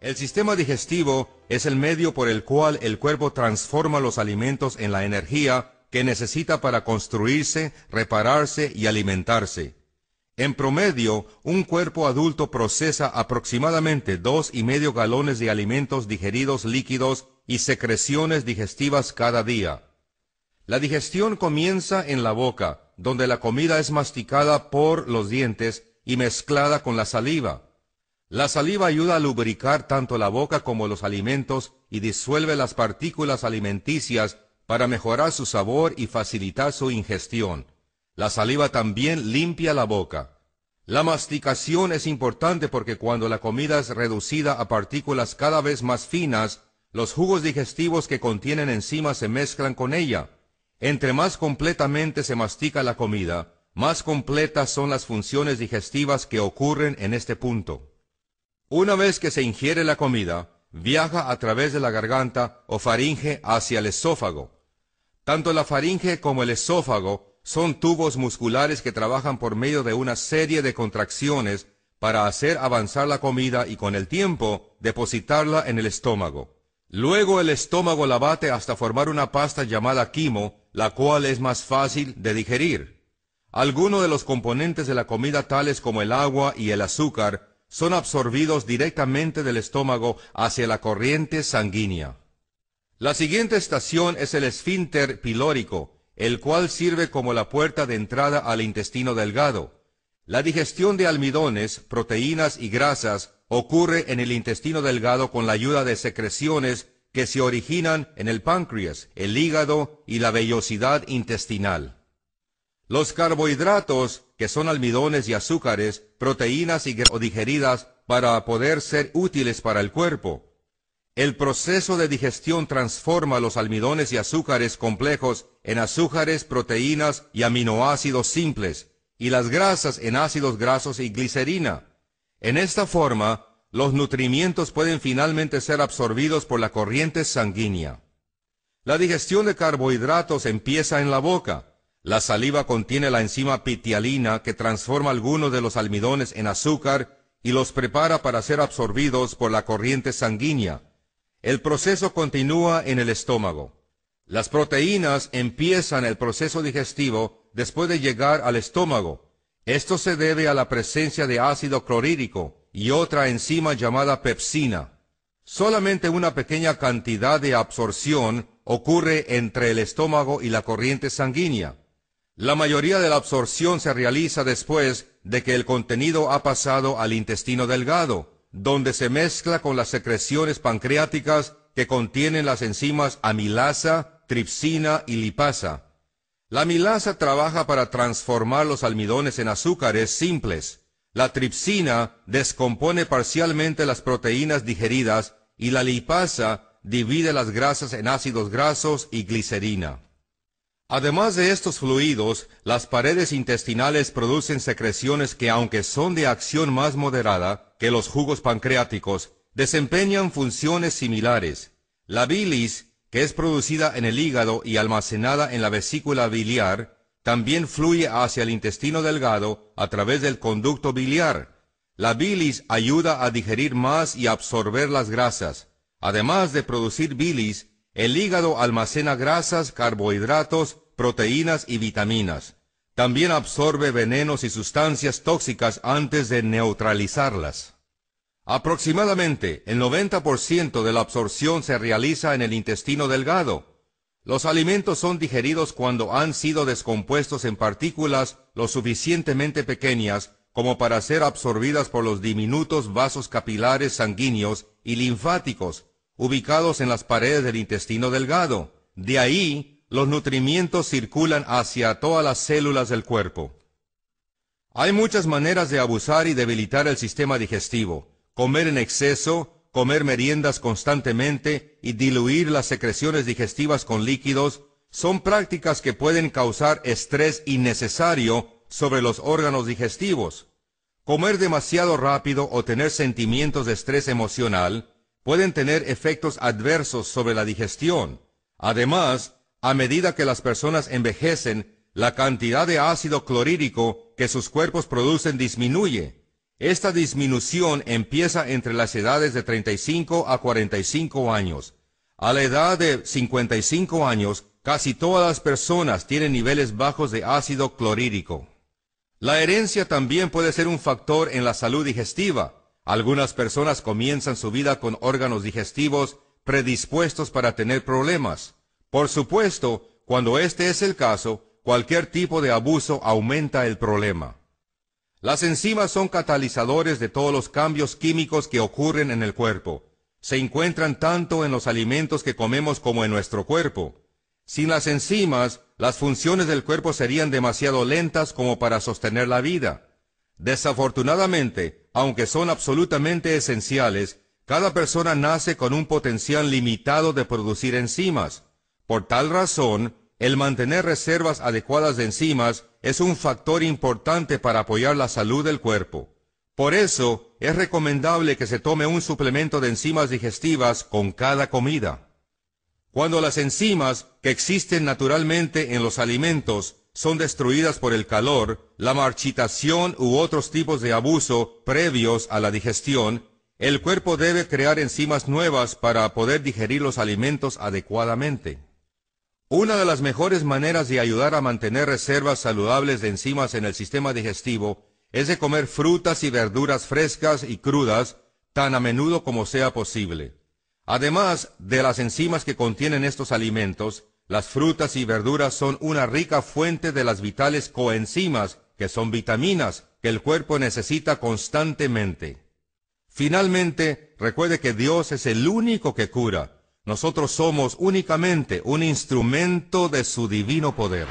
El sistema digestivo es el medio por el cual el cuerpo transforma los alimentos en la energía que necesita para construirse, repararse y alimentarse. En promedio, un cuerpo adulto procesa aproximadamente dos y medio galones de alimentos digeridos líquidos y secreciones digestivas cada día. La digestión comienza en la boca, donde la comida es masticada por los dientes y mezclada con la saliva. La saliva ayuda a lubricar tanto la boca como los alimentos y disuelve las partículas alimenticias para mejorar su sabor y facilitar su ingestión. La saliva también limpia la boca. La masticación es importante porque cuando la comida es reducida a partículas cada vez más finas, los jugos digestivos que contienen enzimas se mezclan con ella. Entre más completamente se mastica la comida, más completas son las funciones digestivas que ocurren en este punto. Una vez que se ingiere la comida, viaja a través de la garganta o faringe hacia el esófago. Tanto la faringe como el esófago son tubos musculares que trabajan por medio de una serie de contracciones para hacer avanzar la comida y con el tiempo depositarla en el estómago. Luego el estómago la bate hasta formar una pasta llamada quimo, la cual es más fácil de digerir. Algunos de los componentes de la comida tales como el agua y el azúcar son absorbidos directamente del estómago hacia la corriente sanguínea. La siguiente estación es el esfínter pilórico, el cual sirve como la puerta de entrada al intestino delgado. La digestión de almidones, proteínas y grasas ocurre en el intestino delgado con la ayuda de secreciones que se originan en el páncreas, el hígado y la vellosidad intestinal. Los carbohidratos, que son almidones y azúcares, proteínas y o digeridas para poder ser útiles para el cuerpo. El proceso de digestión transforma los almidones y azúcares complejos en azúcares, proteínas y aminoácidos simples, y las grasas en ácidos grasos y glicerina. En esta forma, los nutrimientos pueden finalmente ser absorbidos por la corriente sanguínea. La digestión de carbohidratos empieza en la boca, la saliva contiene la enzima pitialina que transforma algunos de los almidones en azúcar y los prepara para ser absorbidos por la corriente sanguínea. El proceso continúa en el estómago. Las proteínas empiezan el proceso digestivo después de llegar al estómago. Esto se debe a la presencia de ácido clorhídrico y otra enzima llamada pepsina. Solamente una pequeña cantidad de absorción ocurre entre el estómago y la corriente sanguínea. La mayoría de la absorción se realiza después de que el contenido ha pasado al intestino delgado, donde se mezcla con las secreciones pancreáticas que contienen las enzimas amilasa, tripsina y lipasa. La amilasa trabaja para transformar los almidones en azúcares simples. La tripsina descompone parcialmente las proteínas digeridas y la lipasa divide las grasas en ácidos grasos y glicerina. Además de estos fluidos, las paredes intestinales producen secreciones que, aunque son de acción más moderada que los jugos pancreáticos, desempeñan funciones similares. La bilis, que es producida en el hígado y almacenada en la vesícula biliar, también fluye hacia el intestino delgado a través del conducto biliar. La bilis ayuda a digerir más y absorber las grasas. Además de producir bilis, el hígado almacena grasas, carbohidratos, proteínas y vitaminas. También absorbe venenos y sustancias tóxicas antes de neutralizarlas. Aproximadamente el 90% de la absorción se realiza en el intestino delgado. Los alimentos son digeridos cuando han sido descompuestos en partículas lo suficientemente pequeñas como para ser absorbidas por los diminutos vasos capilares sanguíneos y linfáticos, ubicados en las paredes del intestino delgado. De ahí, los nutrimientos circulan hacia todas las células del cuerpo. Hay muchas maneras de abusar y debilitar el sistema digestivo. Comer en exceso, comer meriendas constantemente y diluir las secreciones digestivas con líquidos son prácticas que pueden causar estrés innecesario sobre los órganos digestivos. Comer demasiado rápido o tener sentimientos de estrés emocional pueden tener efectos adversos sobre la digestión. Además, a medida que las personas envejecen, la cantidad de ácido clorhídrico que sus cuerpos producen disminuye. Esta disminución empieza entre las edades de 35 a 45 años. A la edad de 55 años, casi todas las personas tienen niveles bajos de ácido clorhídrico. La herencia también puede ser un factor en la salud digestiva. Algunas personas comienzan su vida con órganos digestivos predispuestos para tener problemas. Por supuesto, cuando este es el caso, cualquier tipo de abuso aumenta el problema. Las enzimas son catalizadores de todos los cambios químicos que ocurren en el cuerpo. Se encuentran tanto en los alimentos que comemos como en nuestro cuerpo. Sin las enzimas, las funciones del cuerpo serían demasiado lentas como para sostener la vida. Desafortunadamente, aunque son absolutamente esenciales, cada persona nace con un potencial limitado de producir enzimas. Por tal razón, el mantener reservas adecuadas de enzimas es un factor importante para apoyar la salud del cuerpo. Por eso, es recomendable que se tome un suplemento de enzimas digestivas con cada comida. Cuando las enzimas, que existen naturalmente en los alimentos, son destruidas por el calor, la marchitación u otros tipos de abuso previos a la digestión, el cuerpo debe crear enzimas nuevas para poder digerir los alimentos adecuadamente. Una de las mejores maneras de ayudar a mantener reservas saludables de enzimas en el sistema digestivo es de comer frutas y verduras frescas y crudas tan a menudo como sea posible. Además de las enzimas que contienen estos alimentos, las frutas y verduras son una rica fuente de las vitales coenzimas, que son vitaminas que el cuerpo necesita constantemente. Finalmente, recuerde que Dios es el único que cura. Nosotros somos únicamente un instrumento de su divino poder.